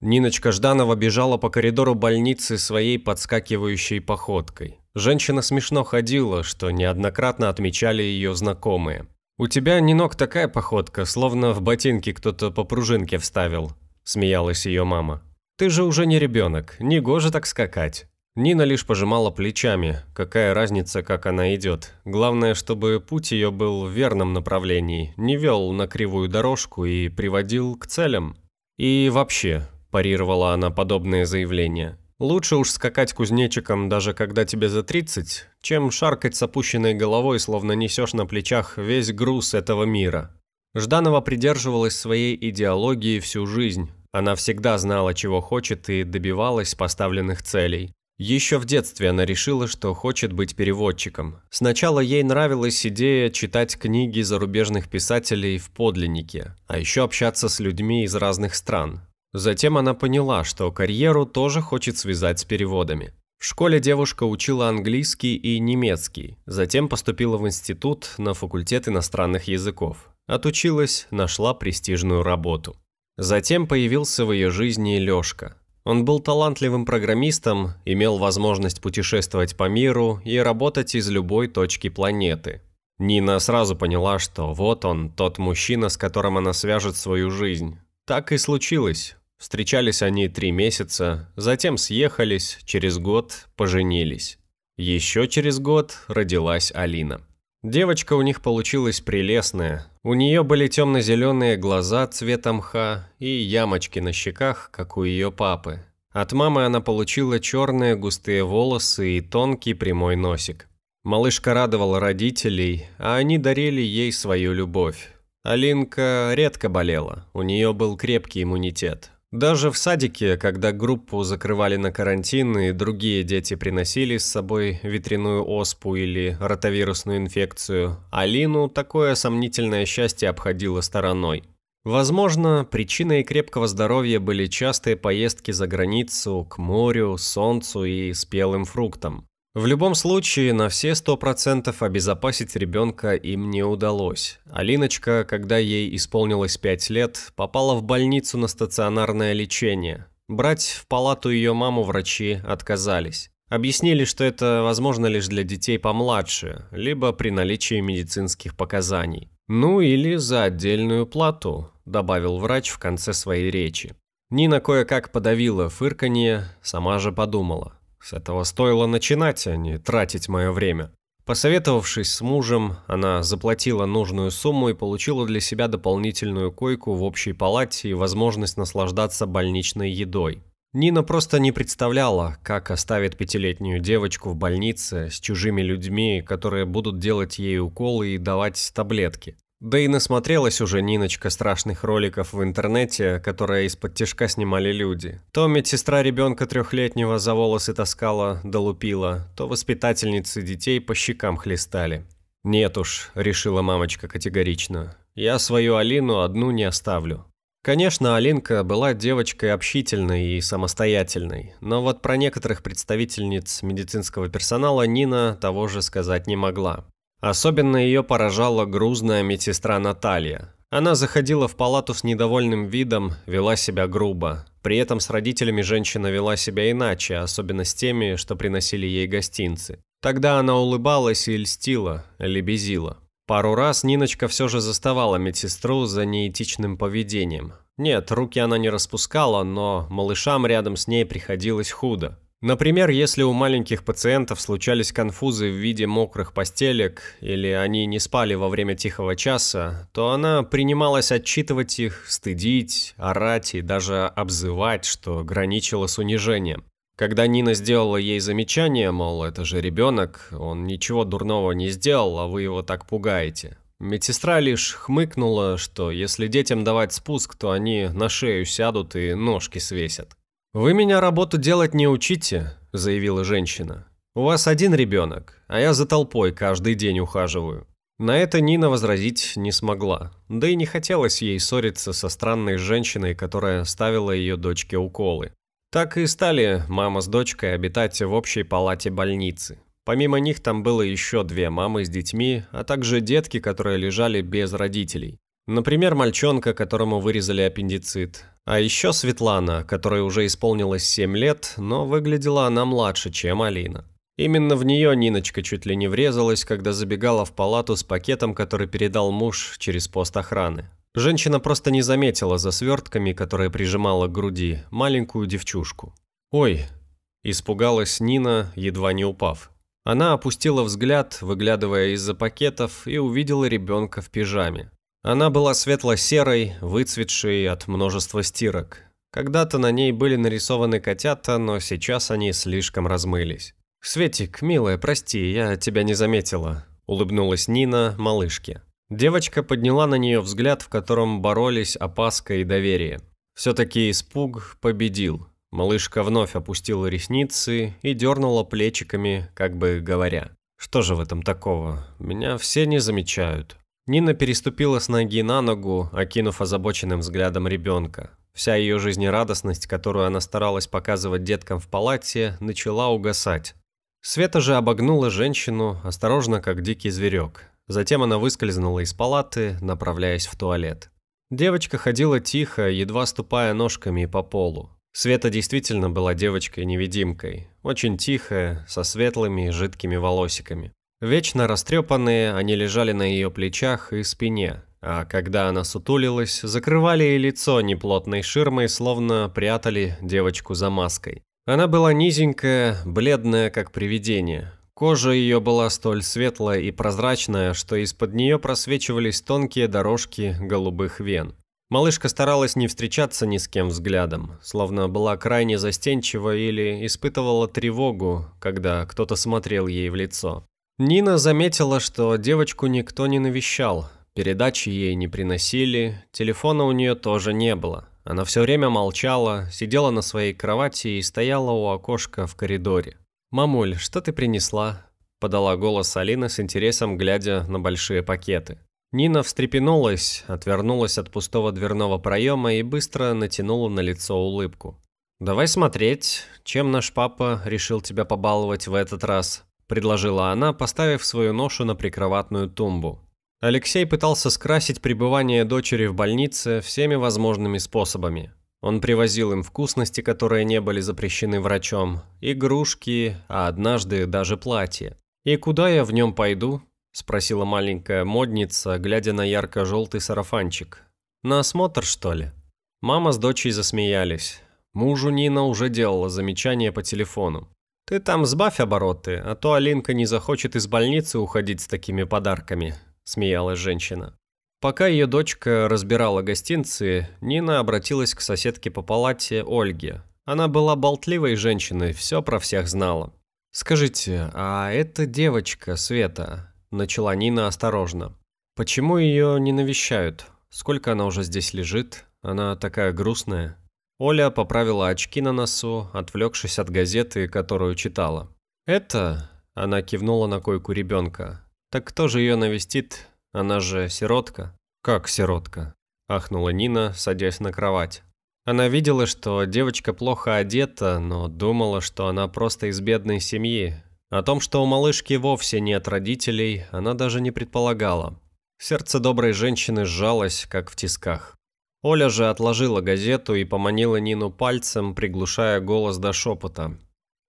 Ниночка Жданова бежала по коридору больницы своей подскакивающей походкой. Женщина смешно ходила, что неоднократно отмечали ее знакомые. «У тебя, Нинок, такая походка, словно в ботинке кто-то по пружинке вставил», – смеялась ее мама. «Ты же уже не ребенок, не гоже так скакать». Нина лишь пожимала плечами, какая разница, как она идет. Главное, чтобы путь ее был в верном направлении, не вел на кривую дорожку и приводил к целям. И вообще, парировала она подобные заявления. Лучше уж скакать кузнечиком, даже когда тебе за 30, чем шаркать с опущенной головой, словно несешь на плечах весь груз этого мира. Жданова придерживалась своей идеологии всю жизнь. Она всегда знала, чего хочет и добивалась поставленных целей. Еще в детстве она решила, что хочет быть переводчиком. Сначала ей нравилась идея читать книги зарубежных писателей в подлиннике, а еще общаться с людьми из разных стран. Затем она поняла, что карьеру тоже хочет связать с переводами. В школе девушка учила английский и немецкий, затем поступила в институт на факультет иностранных языков. Отучилась, нашла престижную работу. Затем появился в ее жизни Лешка. Он был талантливым программистом, имел возможность путешествовать по миру и работать из любой точки планеты. Нина сразу поняла, что вот он, тот мужчина, с которым она свяжет свою жизнь. Так и случилось. Встречались они три месяца, затем съехались, через год поженились. Еще через год родилась Алина. Девочка у них получилась прелестная. У нее были темно-зеленые глаза цвета мха и ямочки на щеках, как у ее папы. От мамы она получила черные густые волосы и тонкий прямой носик. Малышка радовала родителей, а они дарили ей свою любовь. Алинка редко болела, у нее был крепкий иммунитет. Даже в садике, когда группу закрывали на карантин и другие дети приносили с собой ветряную оспу или ротовирусную инфекцию, Алину такое сомнительное счастье обходило стороной. Возможно, причиной крепкого здоровья были частые поездки за границу, к морю, солнцу и спелым фруктам. В любом случае, на все 100% обезопасить ребенка им не удалось. Алиночка, когда ей исполнилось 5 лет, попала в больницу на стационарное лечение. Брать в палату ее маму врачи отказались. Объяснили, что это возможно лишь для детей помладше, либо при наличии медицинских показаний. «Ну или за отдельную плату», – добавил врач в конце своей речи. Нина кое-как подавила фырканье, сама же подумала. С этого стоило начинать, а не тратить мое время. Посоветовавшись с мужем, она заплатила нужную сумму и получила для себя дополнительную койку в общей палате и возможность наслаждаться больничной едой. Нина просто не представляла, как оставит пятилетнюю девочку в больнице с чужими людьми, которые будут делать ей уколы и давать таблетки. Да и насмотрелась уже Ниночка страшных роликов в интернете, которые из-под тяжка снимали люди. То медсестра ребенка трехлетнего за волосы таскала, долупила, то воспитательницы детей по щекам хлестали. «Нет уж», – решила мамочка категорично, – «я свою Алину одну не оставлю». Конечно, Алинка была девочкой общительной и самостоятельной, но вот про некоторых представительниц медицинского персонала Нина того же сказать не могла. Особенно ее поражала грузная медсестра Наталья. Она заходила в палату с недовольным видом, вела себя грубо. При этом с родителями женщина вела себя иначе, особенно с теми, что приносили ей гостинцы. Тогда она улыбалась и льстила, лебезила. Пару раз Ниночка все же заставала медсестру за неэтичным поведением. Нет, руки она не распускала, но малышам рядом с ней приходилось худо. Например, если у маленьких пациентов случались конфузы в виде мокрых постелек или они не спали во время тихого часа, то она принималась отчитывать их, стыдить, орать и даже обзывать, что граничило с унижением. Когда Нина сделала ей замечание, мол, это же ребенок, он ничего дурного не сделал, а вы его так пугаете. Медсестра лишь хмыкнула, что если детям давать спуск, то они на шею сядут и ножки свесят. «Вы меня работу делать не учите», – заявила женщина. «У вас один ребенок, а я за толпой каждый день ухаживаю». На это Нина возразить не смогла, да и не хотелось ей ссориться со странной женщиной, которая ставила ее дочке уколы. Так и стали мама с дочкой обитать в общей палате больницы. Помимо них там было еще две мамы с детьми, а также детки, которые лежали без родителей. Например, мальчонка, которому вырезали аппендицит, а еще Светлана, которой уже исполнилось 7 лет, но выглядела она младше, чем Алина. Именно в нее Ниночка чуть ли не врезалась, когда забегала в палату с пакетом, который передал муж через пост охраны. Женщина просто не заметила за свертками, которые прижимала к груди, маленькую девчушку. «Ой!» – испугалась Нина, едва не упав. Она опустила взгляд, выглядывая из-за пакетов, и увидела ребенка в пижаме. Она была светло-серой, выцветшей от множества стирок. Когда-то на ней были нарисованы котята, но сейчас они слишком размылись. «Светик, милая, прости, я тебя не заметила», – улыбнулась Нина малышке. Девочка подняла на нее взгляд, в котором боролись опаска и доверие. Все-таки испуг победил. Малышка вновь опустила ресницы и дернула плечиками, как бы говоря. «Что же в этом такого? Меня все не замечают. Нина переступила с ноги на ногу, окинув озабоченным взглядом ребенка. Вся ее жизнерадостность, которую она старалась показывать деткам в палате, начала угасать. Света же обогнула женщину, осторожно, как дикий зверек. Затем она выскользнула из палаты, направляясь в туалет. Девочка ходила тихо, едва ступая ножками по полу. Света действительно была девочкой-невидимкой, очень тихая, со светлыми жидкими волосиками. Вечно растрепанные, они лежали на ее плечах и спине, а когда она сутулилась, закрывали ей лицо неплотной ширмой, словно прятали девочку за маской. Она была низенькая, бледная, как привидение. Кожа ее была столь светлая и прозрачная, что из-под нее просвечивались тонкие дорожки голубых вен. Малышка старалась не встречаться ни с кем взглядом, словно была крайне застенчива или испытывала тревогу, когда кто-то смотрел ей в лицо. Нина заметила, что девочку никто не навещал, передачи ей не приносили, телефона у нее тоже не было. Она все время молчала, сидела на своей кровати и стояла у окошка в коридоре. «Мамуль, что ты принесла?» – подала голос Алина с интересом, глядя на большие пакеты. Нина встрепенулась, отвернулась от пустого дверного проема и быстро натянула на лицо улыбку. «Давай смотреть, чем наш папа решил тебя побаловать в этот раз», предложила она, поставив свою ношу на прикроватную тумбу. Алексей пытался скрасить пребывание дочери в больнице всеми возможными способами. Он привозил им вкусности, которые не были запрещены врачом, игрушки, а однажды даже платье. «И куда я в нем пойду?» – спросила маленькая модница, глядя на ярко-желтый сарафанчик. «На осмотр, что ли?» Мама с дочей засмеялись. Мужу Нина уже делала замечание по телефону. «Ты там сбавь обороты, а то Алинка не захочет из больницы уходить с такими подарками», – смеялась женщина. Пока ее дочка разбирала гостинцы, Нина обратилась к соседке по палате Ольге. Она была болтливой женщиной, все про всех знала. «Скажите, а эта девочка, Света?» – начала Нина осторожно. «Почему ее не навещают? Сколько она уже здесь лежит? Она такая грустная». Оля поправила очки на носу, отвлекшись от газеты, которую читала. «Это...» – она кивнула на койку ребенка. «Так кто же ее навестит? Она же сиротка». «Как сиротка?» – ахнула Нина, садясь на кровать. Она видела, что девочка плохо одета, но думала, что она просто из бедной семьи. О том, что у малышки вовсе нет родителей, она даже не предполагала. Сердце доброй женщины сжалось, как в тисках. Оля же отложила газету и поманила Нину пальцем, приглушая голос до шепота.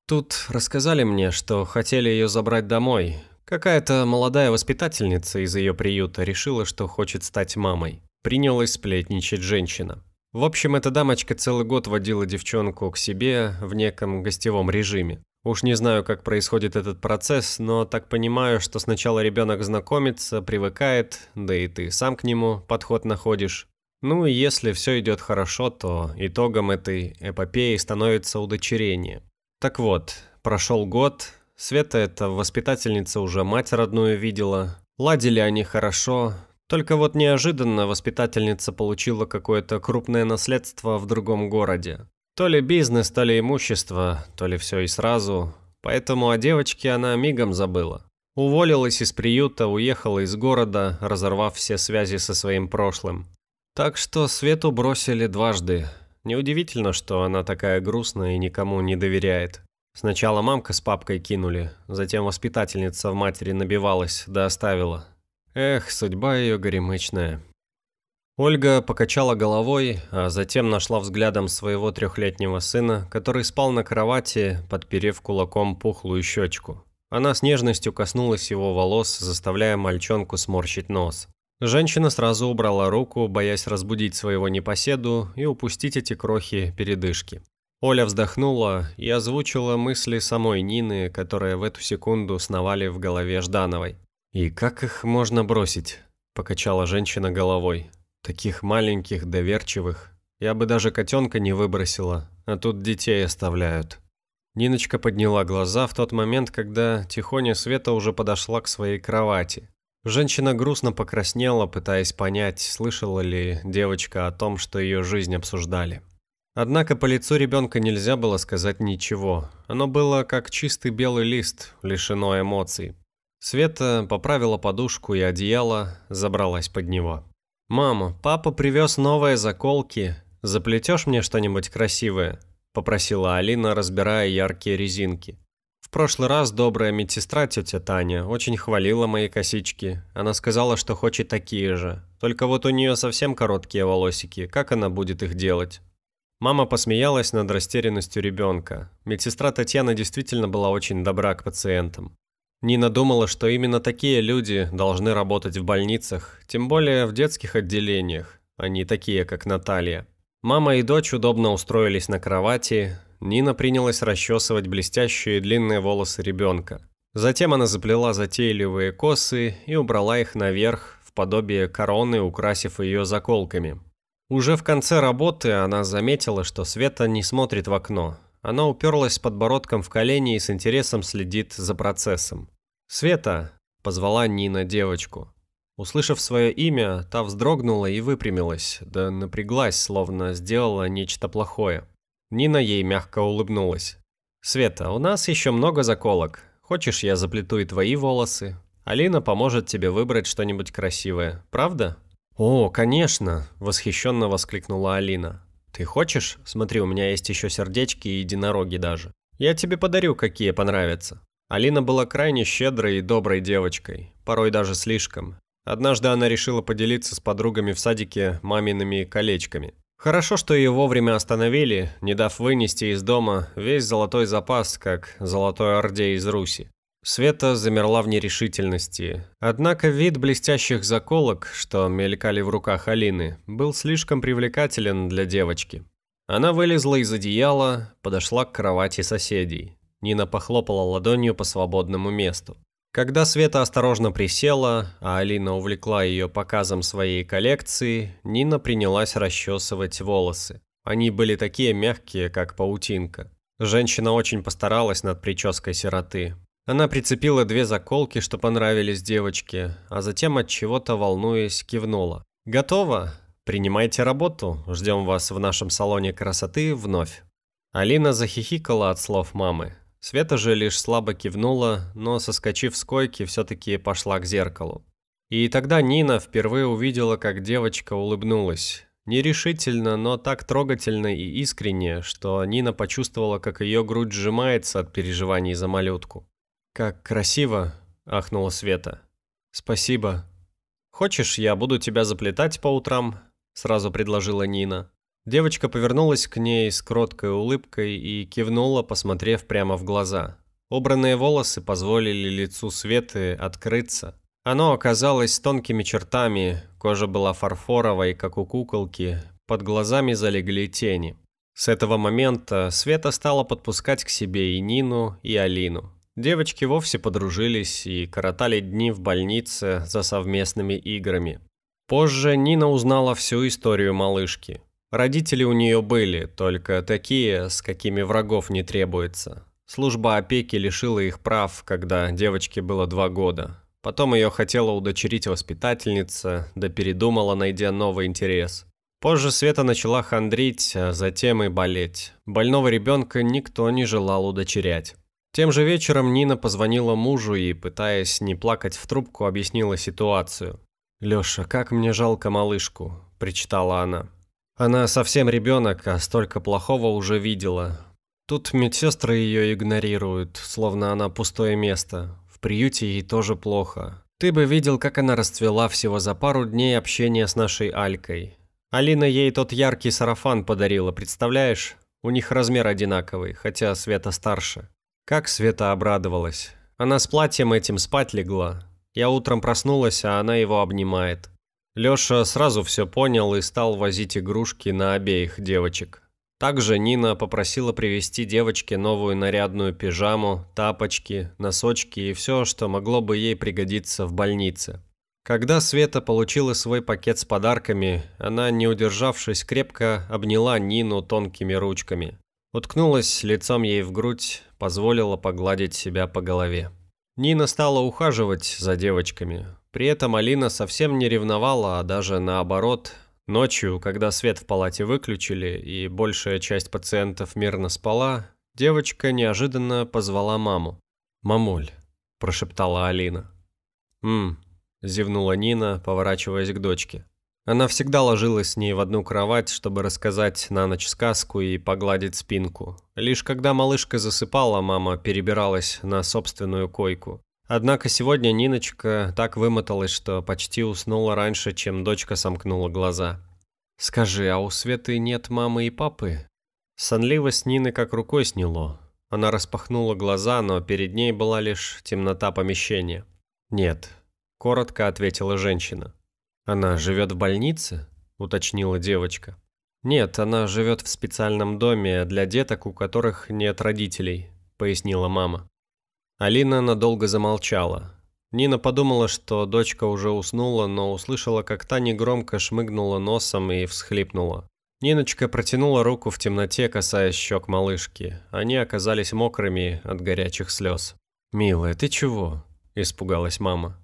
«Тут рассказали мне, что хотели ее забрать домой. Какая-то молодая воспитательница из ее приюта решила, что хочет стать мамой. Принялась сплетничать женщина. В общем, эта дамочка целый год водила девчонку к себе в неком гостевом режиме. Уж не знаю, как происходит этот процесс, но так понимаю, что сначала ребенок знакомится, привыкает, да и ты сам к нему подход находишь. Ну и если все идет хорошо, то итогом этой эпопеи становится удочерение. Так вот, прошел год, Света эта воспитательница уже мать родную видела, ладили они хорошо, только вот неожиданно воспитательница получила какое-то крупное наследство в другом городе. То ли бизнес, то ли имущество, то ли все и сразу, поэтому о девочке она мигом забыла. Уволилась из приюта, уехала из города, разорвав все связи со своим прошлым. Так что Свету бросили дважды. Неудивительно, что она такая грустная и никому не доверяет. Сначала мамка с папкой кинули, затем воспитательница в матери набивалась, да оставила. Эх, судьба ее горемычная. Ольга покачала головой, а затем нашла взглядом своего трехлетнего сына, который спал на кровати, подперев кулаком пухлую щечку. Она с нежностью коснулась его волос, заставляя мальчонку сморщить нос. Женщина сразу убрала руку, боясь разбудить своего непоседу и упустить эти крохи передышки. Оля вздохнула и озвучила мысли самой Нины, которые в эту секунду сновали в голове Ждановой. «И как их можно бросить?» – покачала женщина головой. «Таких маленьких, доверчивых. Я бы даже котенка не выбросила, а тут детей оставляют». Ниночка подняла глаза в тот момент, когда Тихоня Света уже подошла к своей кровати. Женщина грустно покраснела, пытаясь понять, слышала ли девочка о том, что ее жизнь обсуждали. Однако по лицу ребенка нельзя было сказать ничего. Оно было как чистый белый лист, лишено эмоций. Света поправила подушку и одеяло, забралась под него. «Мама, папа привез новые заколки. Заплетешь мне что-нибудь красивое?» – попросила Алина, разбирая яркие резинки прошлый раз добрая медсестра тетя Таня очень хвалила мои косички. Она сказала, что хочет такие же. Только вот у нее совсем короткие волосики. Как она будет их делать? Мама посмеялась над растерянностью ребенка. Медсестра Татьяна действительно была очень добра к пациентам. Нина думала, что именно такие люди должны работать в больницах, тем более в детских отделениях, а не такие, как Наталья. Мама и дочь удобно устроились на кровати, Нина принялась расчесывать блестящие длинные волосы ребенка. Затем она заплела затейливые косы и убрала их наверх в подобие короны, украсив ее заколками. Уже в конце работы она заметила, что Света не смотрит в окно. Она уперлась подбородком в колени и с интересом следит за процессом. «Света!» – позвала Нина девочку. Услышав свое имя, та вздрогнула и выпрямилась, да напряглась, словно сделала нечто плохое. Нина ей мягко улыбнулась. «Света, у нас еще много заколок. Хочешь, я заплету и твои волосы? Алина поможет тебе выбрать что-нибудь красивое, правда?» «О, конечно!» – восхищенно воскликнула Алина. «Ты хочешь? Смотри, у меня есть еще сердечки и единороги даже. Я тебе подарю, какие понравятся». Алина была крайне щедрой и доброй девочкой, порой даже слишком. Однажды она решила поделиться с подругами в садике мамиными колечками. Хорошо, что ее вовремя остановили, не дав вынести из дома весь золотой запас, как золотой орде из Руси. Света замерла в нерешительности. Однако вид блестящих заколок, что мелькали в руках Алины, был слишком привлекателен для девочки. Она вылезла из одеяла, подошла к кровати соседей. Нина похлопала ладонью по свободному месту. Когда Света осторожно присела, а Алина увлекла ее показом своей коллекции, Нина принялась расчесывать волосы. Они были такие мягкие, как паутинка. Женщина очень постаралась над прической сироты. Она прицепила две заколки, что понравились девочке, а затем от чего-то волнуясь кивнула. «Готово? Принимайте работу. Ждем вас в нашем салоне красоты вновь». Алина захихикала от слов мамы. Света же лишь слабо кивнула, но, соскочив с койки, все-таки пошла к зеркалу. И тогда Нина впервые увидела, как девочка улыбнулась. Нерешительно, но так трогательно и искренне, что Нина почувствовала, как ее грудь сжимается от переживаний за малютку. «Как красиво!» – ахнула Света. «Спасибо». «Хочешь, я буду тебя заплетать по утрам?» – сразу предложила Нина. Девочка повернулась к ней с кроткой улыбкой и кивнула, посмотрев прямо в глаза. Убранные волосы позволили лицу Светы открыться. Оно оказалось тонкими чертами, кожа была фарфоровой, как у куколки, под глазами залегли тени. С этого момента Света стала подпускать к себе и Нину, и Алину. Девочки вовсе подружились и коротали дни в больнице за совместными играми. Позже Нина узнала всю историю малышки – Родители у нее были, только такие, с какими врагов не требуется. Служба опеки лишила их прав, когда девочке было два года. Потом ее хотела удочерить воспитательница, да передумала, найдя новый интерес. Позже Света начала хандрить, а затем и болеть. Больного ребенка никто не желал удочерять. Тем же вечером Нина позвонила мужу и, пытаясь не плакать в трубку, объяснила ситуацию. «Леша, как мне жалко малышку», – причитала она. Она совсем ребенок, а столько плохого уже видела. Тут медсестры ее игнорируют, словно она пустое место. В приюте ей тоже плохо. Ты бы видел, как она расцвела всего за пару дней общения с нашей Алькой. Алина ей тот яркий сарафан подарила, представляешь? У них размер одинаковый, хотя Света старше. Как Света обрадовалась. Она с платьем этим спать легла. Я утром проснулась, а она его обнимает. Лёша сразу всё понял и стал возить игрушки на обеих девочек. Также Нина попросила привезти девочке новую нарядную пижаму, тапочки, носочки и всё, что могло бы ей пригодиться в больнице. Когда Света получила свой пакет с подарками, она, не удержавшись, крепко обняла Нину тонкими ручками. Уткнулась лицом ей в грудь, позволила погладить себя по голове. Нина стала ухаживать за девочками, при этом Алина совсем не ревновала, а даже наоборот. Ночью, когда свет в палате выключили и большая часть пациентов мирно спала, девочка неожиданно позвала маму. «Мамуль», – прошептала Алина. м зевнула Нина, поворачиваясь к дочке. Она всегда ложилась с ней в одну кровать, чтобы рассказать на ночь сказку и погладить спинку. Лишь когда малышка засыпала, мама перебиралась на собственную койку. Однако сегодня Ниночка так вымоталась, что почти уснула раньше, чем дочка сомкнула глаза. «Скажи, а у Светы нет мамы и папы?» Сонливость Нины как рукой сняло. Она распахнула глаза, но перед ней была лишь темнота помещения. «Нет», – коротко ответила женщина. «Она живет в больнице?» – уточнила девочка. «Нет, она живет в специальном доме для деток, у которых нет родителей», – пояснила мама. Алина надолго замолчала. Нина подумала, что дочка уже уснула, но услышала, как та негромко шмыгнула носом и всхлипнула. Ниночка протянула руку в темноте, касаясь щек малышки. Они оказались мокрыми от горячих слез. «Милая, ты чего?» – испугалась мама.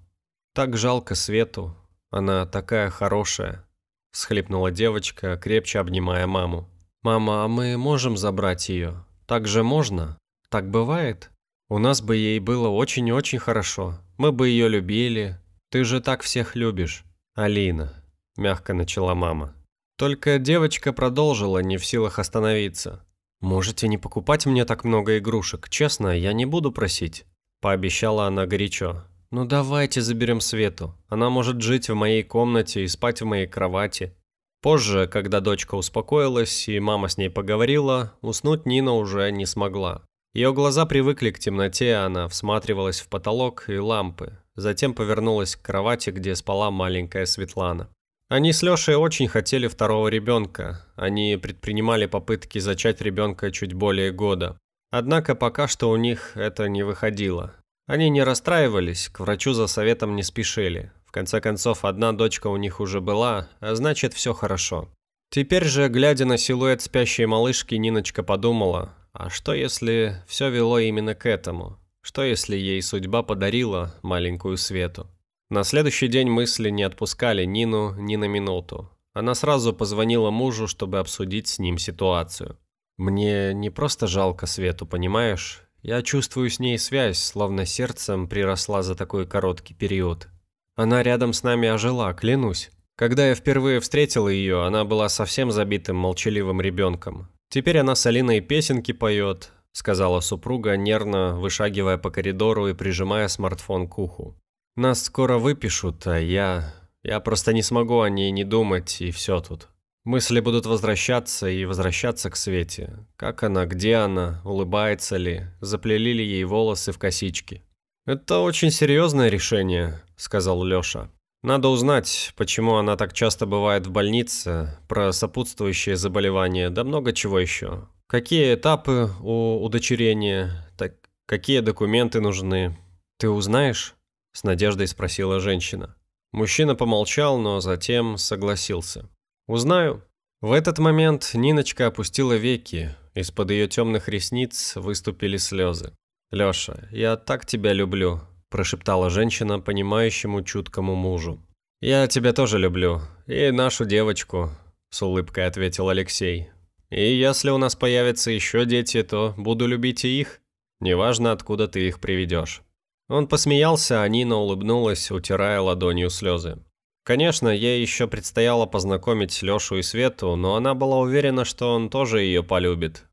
«Так жалко Свету. Она такая хорошая», – всхлипнула девочка, крепче обнимая маму. «Мама, а мы можем забрать ее? Так же можно? Так бывает?» У нас бы ей было очень-очень хорошо. Мы бы ее любили. Ты же так всех любишь. Алина, мягко начала мама. Только девочка продолжила, не в силах остановиться. «Можете не покупать мне так много игрушек, честно, я не буду просить», – пообещала она горячо. «Ну давайте заберем Свету, она может жить в моей комнате и спать в моей кровати». Позже, когда дочка успокоилась и мама с ней поговорила, уснуть Нина уже не смогла. Ее глаза привыкли к темноте, она всматривалась в потолок и лампы, затем повернулась к кровати, где спала маленькая Светлана. Они с Лешей очень хотели второго ребенка. Они предпринимали попытки зачать ребенка чуть более года. Однако пока что у них это не выходило. Они не расстраивались, к врачу за советом не спешили. В конце концов, одна дочка у них уже была, а значит все хорошо. Теперь же, глядя на силуэт спящей малышки, Ниночка подумала, а что если все вело именно к этому? Что если ей судьба подарила маленькую Свету? На следующий день мысли не отпускали Нину ни на минуту. Она сразу позвонила мужу, чтобы обсудить с ним ситуацию. «Мне не просто жалко Свету, понимаешь? Я чувствую с ней связь, словно сердцем приросла за такой короткий период. Она рядом с нами ожила, клянусь. Когда я впервые встретила ее, она была совсем забитым молчаливым ребенком. «Теперь она с Алиной песенки поет», — сказала супруга, нервно вышагивая по коридору и прижимая смартфон к уху. «Нас скоро выпишут, а я... Я просто не смогу о ней не думать, и все тут. Мысли будут возвращаться и возвращаться к Свете. Как она, где она, улыбается ли, заплели ли ей волосы в косички». «Это очень серьезное решение», — сказал Леша. Надо узнать, почему она так часто бывает в больнице, про сопутствующие заболевания, да много чего еще. Какие этапы у удочерения, так какие документы нужны. Ты узнаешь? С надеждой спросила женщина. Мужчина помолчал, но затем согласился. «Узнаю». В этот момент Ниночка опустила веки, из-под ее темных ресниц выступили слезы. «Леша, я так тебя люблю», прошептала женщина понимающему чуткому мужу. «Я тебя тоже люблю. И нашу девочку», – с улыбкой ответил Алексей. «И если у нас появятся еще дети, то буду любить и их. Неважно, откуда ты их приведешь». Он посмеялся, а Нина улыбнулась, утирая ладонью слезы. Конечно, ей еще предстояло познакомить Лешу и Свету, но она была уверена, что он тоже ее полюбит.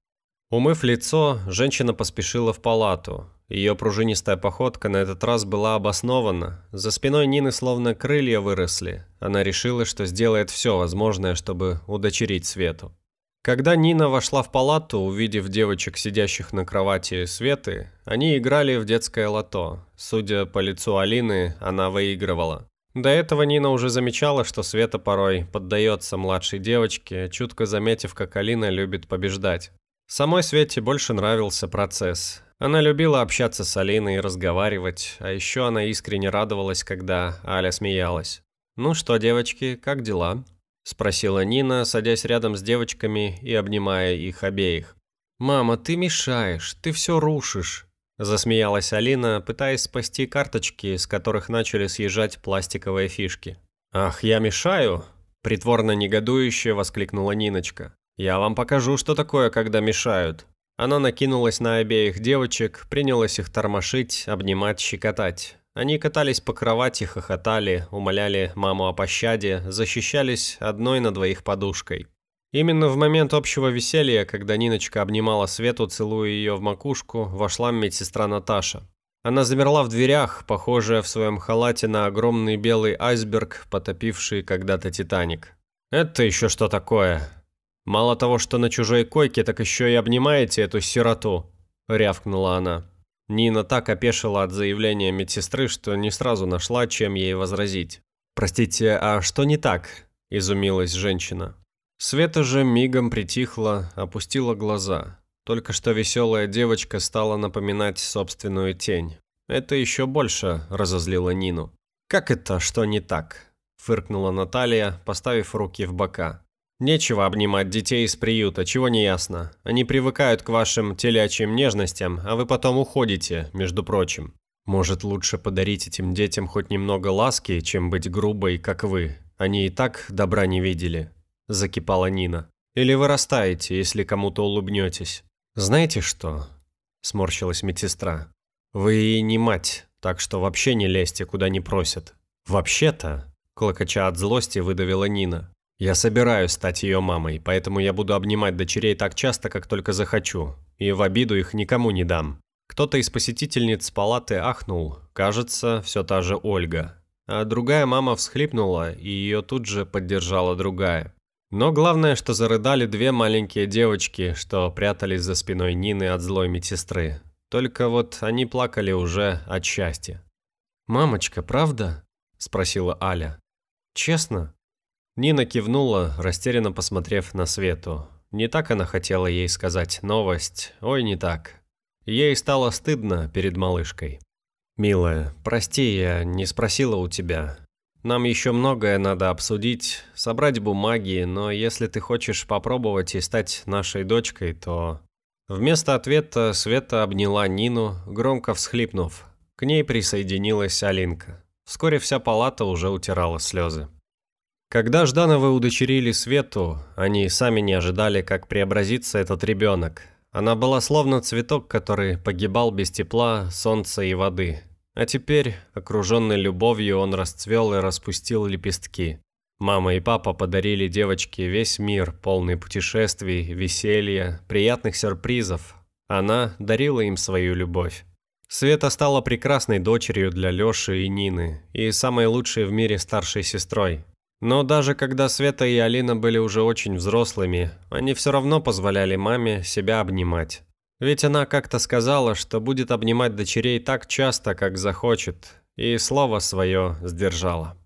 Умыв лицо, женщина поспешила в палату. Ее пружинистая походка на этот раз была обоснована. За спиной Нины словно крылья выросли. Она решила, что сделает все возможное, чтобы удочерить Свету. Когда Нина вошла в палату, увидев девочек, сидящих на кровати Светы, они играли в детское лото. Судя по лицу Алины, она выигрывала. До этого Нина уже замечала, что Света порой поддается младшей девочке, чутко заметив, как Алина любит побеждать. Самой Свете больше нравился процесс. Она любила общаться с Алиной и разговаривать, а еще она искренне радовалась, когда Аля смеялась. «Ну что, девочки, как дела?» – спросила Нина, садясь рядом с девочками и обнимая их обеих. «Мама, ты мешаешь, ты все рушишь», – засмеялась Алина, пытаясь спасти карточки, с которых начали съезжать пластиковые фишки. «Ах, я мешаю?» – притворно негодующе воскликнула Ниночка. «Я вам покажу, что такое, когда мешают. Она накинулась на обеих девочек, принялась их тормошить, обнимать, щекотать. Они катались по кровати, хохотали, умоляли маму о пощаде, защищались одной на двоих подушкой. Именно в момент общего веселья, когда Ниночка обнимала Свету, целуя ее в макушку, вошла медсестра Наташа. Она замерла в дверях, похожая в своем халате на огромный белый айсберг, потопивший когда-то Титаник. «Это еще что такое?» «Мало того, что на чужой койке, так еще и обнимаете эту сироту», – рявкнула она. Нина так опешила от заявления медсестры, что не сразу нашла, чем ей возразить. «Простите, а что не так?» – изумилась женщина. Света же мигом притихла, опустила глаза. Только что веселая девочка стала напоминать собственную тень. Это еще больше разозлило Нину. «Как это, что не так?» – фыркнула Наталья, поставив руки в бока. Нечего обнимать детей из приюта, чего не ясно. Они привыкают к вашим телячьим нежностям, а вы потом уходите, между прочим. Может, лучше подарить этим детям хоть немного ласки, чем быть грубой, как вы. Они и так добра не видели», – закипала Нина. «Или вы растаете, если кому-то улыбнетесь». «Знаете что?» – сморщилась медсестра. «Вы и не мать, так что вообще не лезьте, куда не просят». «Вообще-то», – клокоча от злости выдавила Нина. Я собираюсь стать ее мамой, поэтому я буду обнимать дочерей так часто, как только захочу, и в обиду их никому не дам. Кто-то из посетительниц палаты ахнул, кажется, все та же Ольга. А другая мама всхлипнула, и ее тут же поддержала другая. Но главное, что зарыдали две маленькие девочки, что прятались за спиной Нины от злой медсестры. Только вот они плакали уже от счастья. «Мамочка, правда?» – спросила Аля. «Честно?» Нина кивнула, растерянно посмотрев на Свету. Не так она хотела ей сказать новость, ой, не так. Ей стало стыдно перед малышкой. «Милая, прости, я не спросила у тебя. Нам еще многое надо обсудить, собрать бумаги, но если ты хочешь попробовать и стать нашей дочкой, то...» Вместо ответа Света обняла Нину, громко всхлипнув. К ней присоединилась Алинка. Вскоре вся палата уже утирала слезы. Когда Ждановы удочерили Свету, они сами не ожидали, как преобразится этот ребенок. Она была словно цветок, который погибал без тепла, солнца и воды. А теперь, окруженный любовью, он расцвел и распустил лепестки. Мама и папа подарили девочке весь мир, полный путешествий, веселья, приятных сюрпризов. Она дарила им свою любовь. Света стала прекрасной дочерью для Лёши и Нины и самой лучшей в мире старшей сестрой – но даже когда Света и Алина были уже очень взрослыми, они все равно позволяли маме себя обнимать. Ведь она как-то сказала, что будет обнимать дочерей так часто, как захочет, и слово свое сдержала.